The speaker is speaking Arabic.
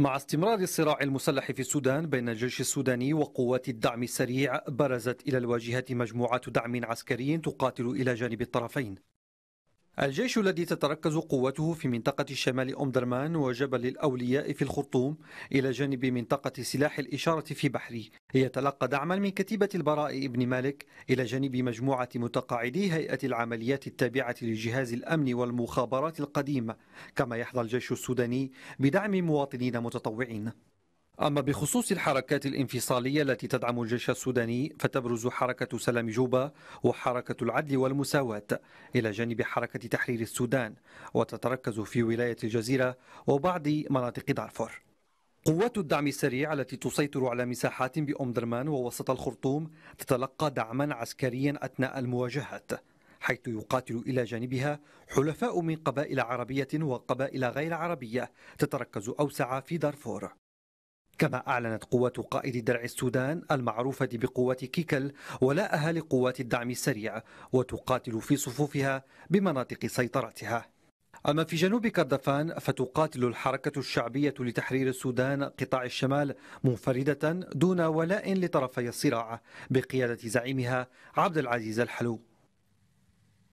مع استمرار الصراع المسلح في السودان بين الجيش السوداني وقوات الدعم السريع برزت إلى الواجهة مجموعات دعم عسكري تقاتل إلى جانب الطرفين الجيش الذي تتركز قوته في منطقة شمال أمدرمان وجبل الأولياء في الخرطوم إلى جانب منطقة سلاح الإشارة في بحري يتلقى دعما من كتيبة البراء ابن مالك إلى جانب مجموعة متقاعدي هيئة العمليات التابعة لجهاز الأمن والمخابرات القديم كما يحظى الجيش السوداني بدعم مواطنين متطوعين أما بخصوص الحركات الانفصالية التي تدعم الجيش السوداني فتبرز حركة سلام جوبا وحركة العدل والمساواة إلى جانب حركة تحرير السودان وتتركز في ولاية الجزيرة وبعض مناطق دارفور قوات الدعم السريع التي تسيطر على مساحات بأمدرمان ووسط الخرطوم تتلقى دعما عسكريا أثناء المواجهات حيث يقاتل إلى جانبها حلفاء من قبائل عربية وقبائل غير عربية تتركز أوسع في دارفور كما أعلنت قوات قائد درع السودان المعروفة بقوات كيكل ولاءها لقوات الدعم السريع وتقاتل في صفوفها بمناطق سيطرتها أما في جنوب كردفان فتقاتل الحركة الشعبية لتحرير السودان قطاع الشمال منفردة دون ولاء لطرفي الصراع بقيادة زعيمها عبد العزيز الحلو